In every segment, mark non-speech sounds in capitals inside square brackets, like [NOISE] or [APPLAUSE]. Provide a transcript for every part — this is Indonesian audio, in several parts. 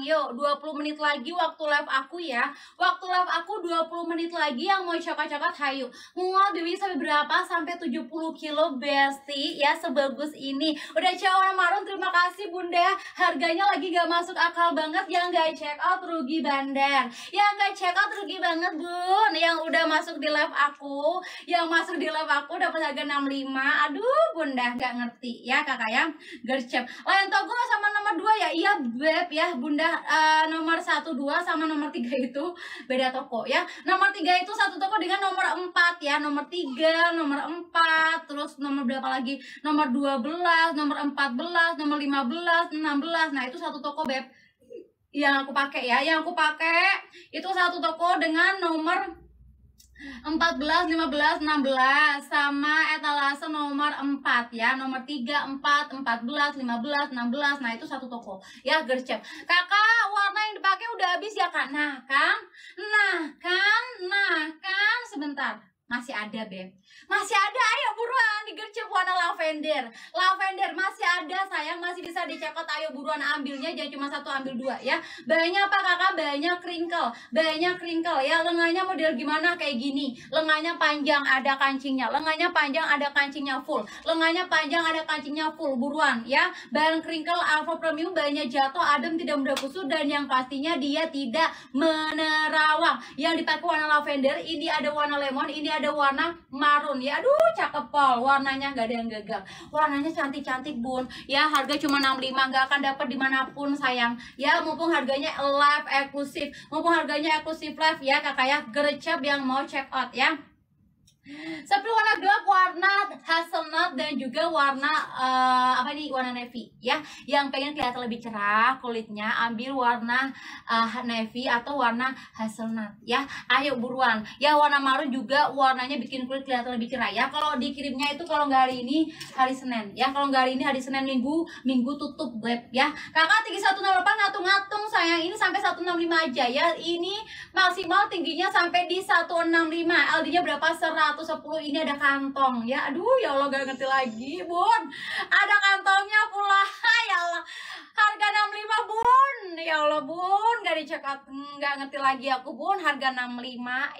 sekarang yuk 20 menit lagi waktu live aku ya. Waktu live aku 20 menit lagi yang mau coklat-coklat hayu. Mual Dewi sampai berapa? Sampai 70 kilo besti ya sebagus ini. Udah orang marun terima kasih Bunda. Harganya lagi gak masuk akal banget yang gak check out rugi bandar. Yang gak check out rugi banget Bun. Yang udah masuk di live aku, yang masuk di live aku dapat harga 65. Aduh Bunda gak ngerti ya kakak ya. Gercep. Lain togo sama nomor 2 ya. Iya beb ya Bunda uh, nomor 1 2 sama nomor 3 itu beda toko ya. Nomor 3 itu satu toko dengan nomor 4 ya. Nomor 3, nomor 4, terus nomor berapa lagi? Nomor 12, nomor 14, nomor 15, 16. Nah, itu satu toko Beb yang aku pakai ya. Yang aku pakai itu satu toko dengan nomor 14, 15, 16 sama etalase nomor 4 ya. Nomor 3, 4, 14, 15, 16. Nah, itu satu toko ya, girls chef. Kakak, warna yang dipakai udah habis ya, Kak? Nah, Kang. Nah, Kang. Nah, Kang. Sebentar. Masih ada, Beb. Masih ada, ayo buruan digercep warna lavender. Lavender masih ada, sayang. Masih bisa dicopot ayo buruan ambilnya. Jangan cuma satu, ambil dua ya. Banyak apa, kakak? Banyak crinkle. Banyak crinkle ya. Lengannya model gimana? Kayak gini. Lengannya panjang, ada kancingnya. Lengannya panjang, ada kancingnya full. Lengannya panjang, ada kancingnya full. Buruan ya. Bahan crinkle Alpha Premium banyak jatuh, adem, tidak mudah kusut. Dan yang pastinya dia tidak menerawang. Yang dipakai warna lavender, ini ada warna lemon, ini ada ada warna marun ya aduh cakep pol warnanya nggak ada yang gagal warnanya cantik-cantik bun ya harga cuma 65 nggak akan dapat dimanapun sayang ya mumpung harganya live eksklusif mumpung harganya eksklusif live ya kakak ya gercep yang mau check out ya coklat dan juga warna uh, apa nih warna navy ya yang pengen kelihatan lebih cerah kulitnya ambil warna uh, navy atau warna hazelnut ya ayo buruan ya warna marun juga warnanya bikin kulit kelihatan lebih cerah ya kalau dikirimnya itu kalau nggak hari ini hari Senin ya kalau nggak hari ini hari Senin minggu minggu tutup web ya kakak tinggi 168 ngatung-ngatung sayang ini sampai 165 aja ya ini maksimal tingginya sampai di 165 LD nya berapa 110 ini ada kantong ya aduh ya Allah gak ganti lagi bun ada kantongnya pula ya Allah harga 65 bun ya Allah bun gak dicek nggak ngerti lagi aku bun harga 65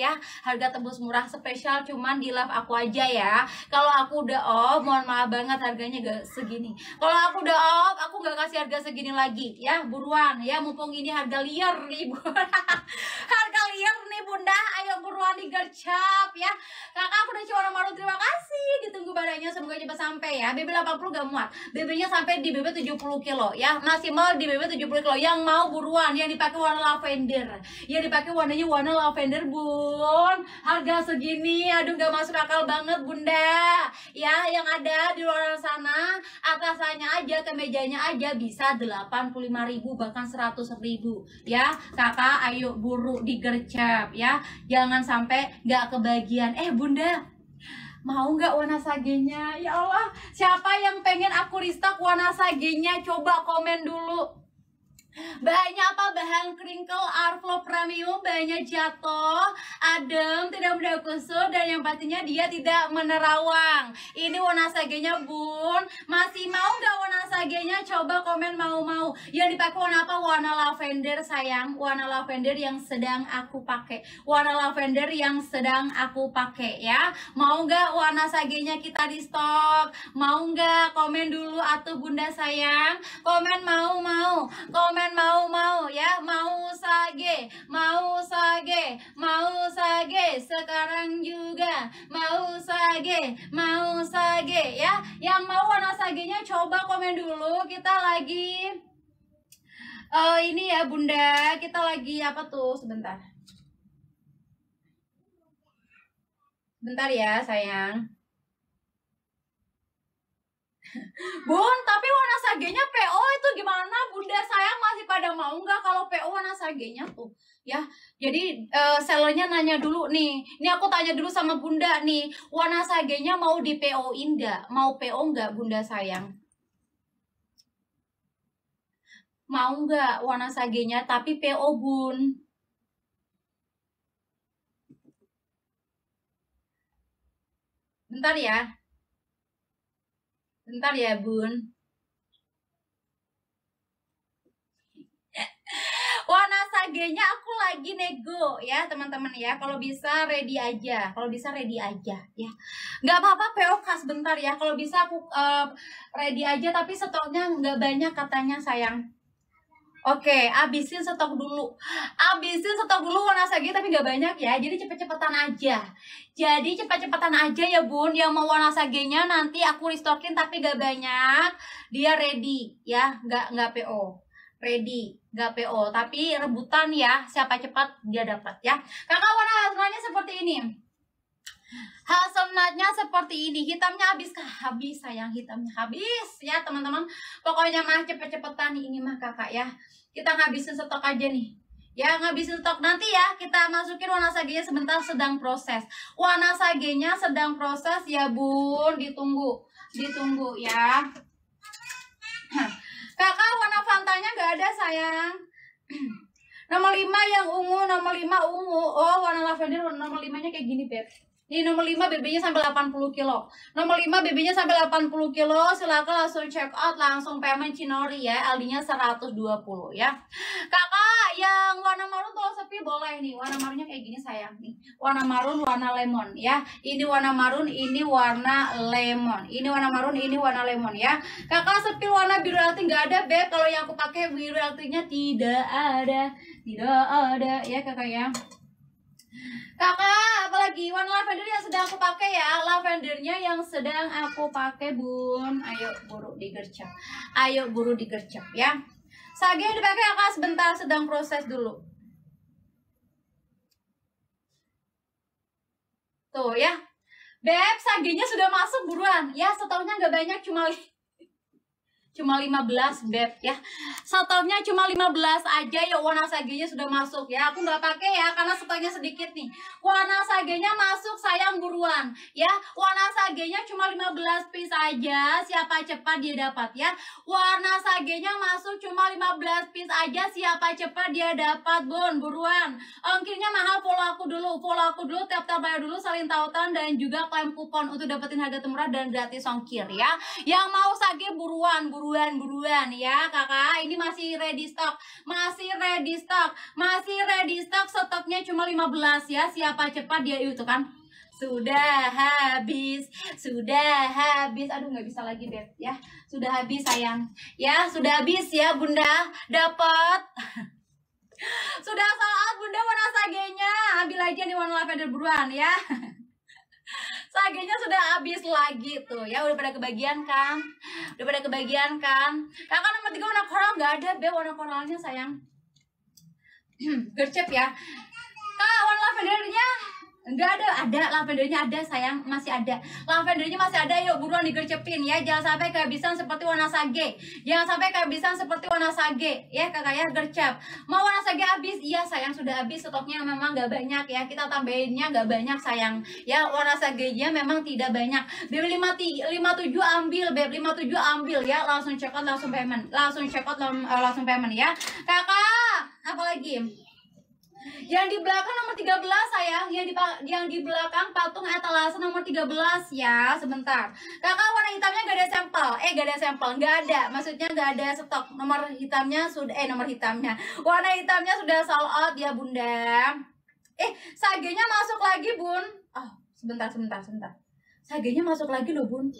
ya harga tebus murah spesial cuman di live aku aja ya kalau aku udah off mohon maaf banget harganya gak segini kalau aku udah off aku gak kasih harga segini lagi ya buruan ya mumpung ini harga liar nih bun [LAUGHS] air nih bunda ayo buruan digercap ya kakak aku udah cuma malu terima kasih ditunggu badannya semoga cepat sampai ya BB 80 gak muat BB-nya sampai di BB 70 kilo ya maksimal di BB 70 kilo yang mau buruan yang dipakai warna lavender yang dipakai warnanya warna lavender bun harga segini aduh gak masuk akal banget bunda ya yang ada di luar sana atasannya aja kemejanya aja bisa 85 ribu bahkan 100 ribu ya kakak ayo buru digercap cap ya. Jangan sampai nggak kebagian. Eh bunda, mau nggak wanasagenya? Ya Allah, siapa yang pengen aku restock wanasagenya? Coba komen dulu. Banyak apa bahan crinkle Arflo Premium banyak jatuh, adem, tidak mudah kusut dan yang pastinya dia tidak menerawang. Ini warna wanasagenya bun, masih mau nggak wanasagenya? Coba komen mau mau yang dipakai warna apa? Warna lavender sayang, warna lavender yang sedang aku pakai. Warna lavender yang sedang aku pakai ya. Mau nggak warna sagenya kita di stok? Mau nggak komen dulu atau bunda sayang? Komen mau mau, komen mau mau ya. Mau sage, mau sage, mau sage. Sekarang juga mau sage, mau sage ya. Yang mau warna sagenya coba komen dulu. Kita lagi uh, ini ya Bunda, kita lagi apa tuh sebentar. Bentar ya sayang. [LAUGHS] Bun, tapi warna sagenya PO itu gimana? Bunda sayang masih pada mau nggak kalau PO warna sagenya tuh? Ya, jadi uh, sellernya nanya dulu nih. Ini aku tanya dulu sama Bunda nih, warna sagenya mau di PO-in nggak? Mau PO nggak Bunda sayang? mau nggak warna sagenya tapi PO bun bentar ya bentar ya bun [LAUGHS] warna sagenya aku lagi nego ya teman-teman ya kalau bisa ready aja kalau bisa ready aja ya nggak apa-apa PO khas bentar ya kalau bisa aku uh, ready aja tapi stoknya nggak banyak katanya sayang Oke, abisin stok dulu. Abisin stok dulu warna segi tapi nggak banyak ya. Jadi cepet-cepetan aja. Jadi cepet-cepetan aja ya bun. Yang mau warna seginya nanti aku restokin tapi nggak banyak. Dia ready ya, nggak nggak PO. Ready, nggak PO. Tapi rebutan ya. Siapa cepat dia dapat ya. Kakak warna seperti ini. Hal somnatnya seperti ini, hitamnya habis kah? Habis sayang, hitamnya habis ya teman-teman. Pokoknya mah cepet-cepetan ini mah kakak ya. Kita ngabisin stok aja nih. Ya ngabisin stok nanti ya kita masukin warna sagenya sebentar sedang proses. Warna sagenya sedang proses ya bun, ditunggu, ditunggu ya. [CLEARS THROAT] kakak warna fantanya gak ada sayang. [CLEARS THROAT] nomor 5 yang ungu, nomor 5 ungu. Oh warna lavender nomor 5 nya kayak gini beb nih nomor 5 BB-nya sampai 80 kilo. Nomor 5 BB-nya sampai 80 kilo, silakan langsung check out, langsung payment Cinori ya. LD-nya 120 ya. Kakak yang warna marun kalau sepi boleh nih. Warna marunnya kayak gini sayang nih. Warna marun, warna lemon ya. Ini warna marun, ini warna lemon. Ini warna marun, ini warna lemon ya. Kakak sepi warna biru LT nggak ada, Beb. Kalau yang aku pakai biru LT-nya tidak ada. Tidak ada ya kakak ya. Kakak, apalagi warna lavender yang sedang aku pakai ya. Lavendernya yang sedang aku pakai, Bun. Ayo buru digercep. Ayo buru digercep ya. Sage dipakai Kakak sebentar sedang proses dulu. Tuh ya. Beb, saginya sudah masuk buruan. Ya, setahunya nggak banyak, cuma cuma 15 beb ya setelnya cuma 15 aja ya warna wanasagenya sudah masuk ya aku nggak pakai ya karena stoknya sedikit nih warna wanasagenya masuk sayang buruan ya warna wanasagenya cuma 15 piece aja siapa cepat dia dapat ya warna wanasagenya masuk cuma 15 piece aja siapa cepat dia dapat bon buruan ongkirnya mahal follow aku dulu follow aku dulu tiap tiap bayar dulu saling tautan dan juga klaim kupon untuk dapetin harga termurah dan gratis ongkir ya yang mau sage buruan buruan buruan buruan ya kakak ini masih ready stock masih ready stock masih ready stock stoknya cuma 15 ya siapa cepat dia itu kan sudah habis sudah habis aduh nggak bisa lagi deh ya sudah habis sayang ya sudah habis ya bunda dapat [LAUGHS] sudah saat bunda warna sagenya ambil aja nih warna lavender buruan ya [LAUGHS] Sagenya sudah habis lagi tuh ya udah pada kebagian kan udah pada kebagian kan kan nomor tiga warna koral nggak ada be warna koralnya sayang [CLEARS THROAT] gercep ya kak warna lavendernya Enggak ada, ada lavendernya ada sayang, masih ada. Lavendernya masih ada, yuk buruan digercepin ya. Jangan sampai kehabisan seperti warna sage Jangan sampai kehabisan seperti warna sage ya kakak ya gercep. Mau warna sage habis? Iya sayang sudah habis stoknya memang nggak banyak ya. Kita tambahinnya nggak banyak sayang. Ya warna sage nya memang tidak banyak. BB57 ambil, BB57 ambil ya. Langsung check out langsung payment. Langsung check out eh, langsung payment ya. Kakak, apa lagi? Yang di belakang nomor 13 sayang, yang di yang di belakang patung etalase nomor 13 ya. Sebentar. Kakak warna hitamnya gak ada sampel. Eh gak ada sampel, gak ada. Maksudnya gak ada stok. Nomor hitamnya sudah eh nomor hitamnya. Warna hitamnya sudah sold out ya, Bunda. Eh, sagenya masuk lagi, Bun. Oh, sebentar, sebentar, sebentar. Sagenya masuk lagi loh, Bun.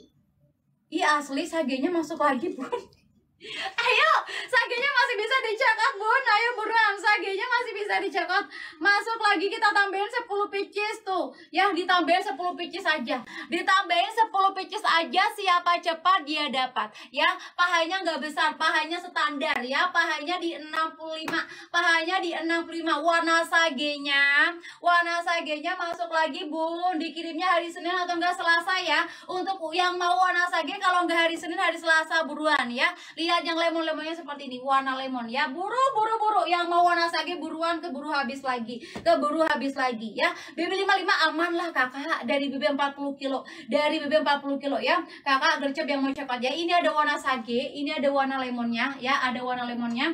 Iya, asli sagenya masuk lagi, Bun. [LAUGHS] Ayo, sagenya masih bisa dicekot bun ayo buruan sagenya masih bisa dicekot masuk lagi kita tambahin 10 picis tuh ya ditambahin 10 picis aja ditambahin 10 picis aja siapa cepat dia dapat ya pahanya nggak besar pahanya standar ya pahanya di 65 pahanya di 65 warna sagenya warna sagenya masuk lagi bun dikirimnya hari Senin atau enggak Selasa ya untuk yang mau warna sage kalau enggak hari Senin hari Selasa buruan ya lihat yang lemon-lemonnya seperti ini warna lemon ya buru buru buru yang mau warna sage buruan keburu habis lagi keburu habis lagi ya BB55 aman lah kakak dari BB40 kilo dari BB40 kilo ya kakak gercep yang mau cepat ya ini ada warna sage ini ada warna lemonnya ya ada warna lemonnya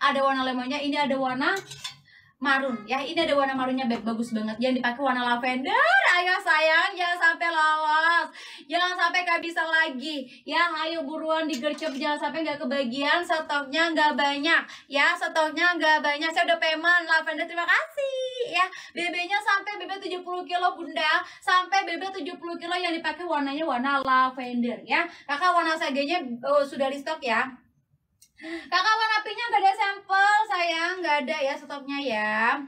ada warna lemonnya ini ada warna marun ya ini ada warna marunnya bagus banget yang dipakai warna lavender ayo sayang jangan sampai lolos jangan sampai gak bisa lagi ya ayo buruan digercep jangan sampai nggak kebagian stoknya nggak banyak ya stoknya nggak banyak saya udah payment lavender terima kasih ya bebeknya sampai bebek 70 kilo bunda sampai bebek 70 kilo yang dipakai warnanya warna lavender ya kakak warna saganya oh, eh, sudah di stok ya Kakak warna pinknya gak ada sampel, sayang Gak ada ya stopnya ya.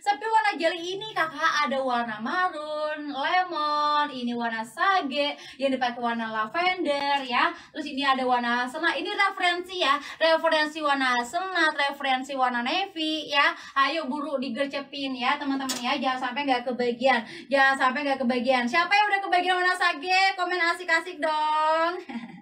Tapi warna jelly ini kakak ada warna marun, lemon, ini warna sage, yang dipakai warna lavender ya. Terus ini ada warna senat, ini referensi ya, referensi warna senat, referensi warna navy ya. Ayo buru digercepin ya teman-teman ya, jangan sampai gak kebagian, jangan sampai gak kebagian. Siapa yang udah kebagian warna sage? Komen asik-asik dong. [LAUGHS]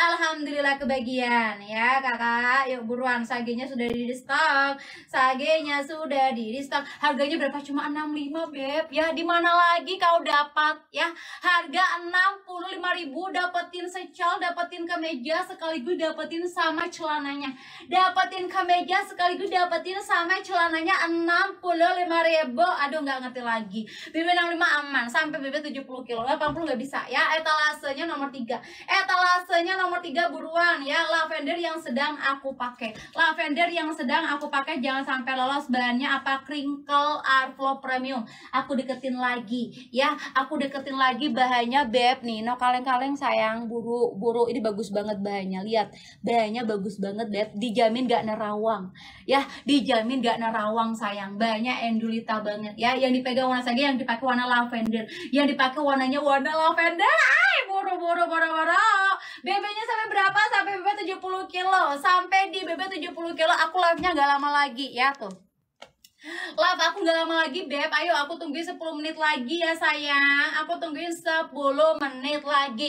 Alhamdulillah kebagian ya kakak Yuk buruan sagenya sudah di stok Sagenya sudah di stok Harganya berapa? Cuma 65 Beb Ya dimana lagi kau dapat ya Harga 65 ribu Dapetin secal, dapetin kemeja Sekaligus dapetin sama celananya Dapetin kemeja sekaligus dapetin sama celananya 65 ribu Aduh nggak ngerti lagi BB 65 aman Sampai BB 70 kilo 80 nggak bisa ya Etalasenya nomor 3 Etalase Etasenya nomor 3 buruan ya Lavender yang sedang aku pakai Lavender yang sedang aku pakai Jangan sampai lolos bahannya apa Crinkle airflow Premium Aku deketin lagi ya Aku deketin lagi bahannya Beb nih No kaleng-kaleng sayang buru buru Ini bagus banget bahannya Lihat bahannya bagus banget Beb Dijamin gak nerawang ya Dijamin gak nerawang sayang Bahannya endulita banget ya Yang dipegang warna saja yang dipakai warna lavender Yang dipakai warnanya warna lavender Ay buru buru buru buru BB-nya sampai berapa? Sampai BB 70 kilo. Sampai di BB 70 kilo aku live-nya nggak lama lagi ya tuh. Love, aku gak lama lagi Beb, ayo aku tungguin 10 menit lagi ya sayang Aku tungguin 10 menit lagi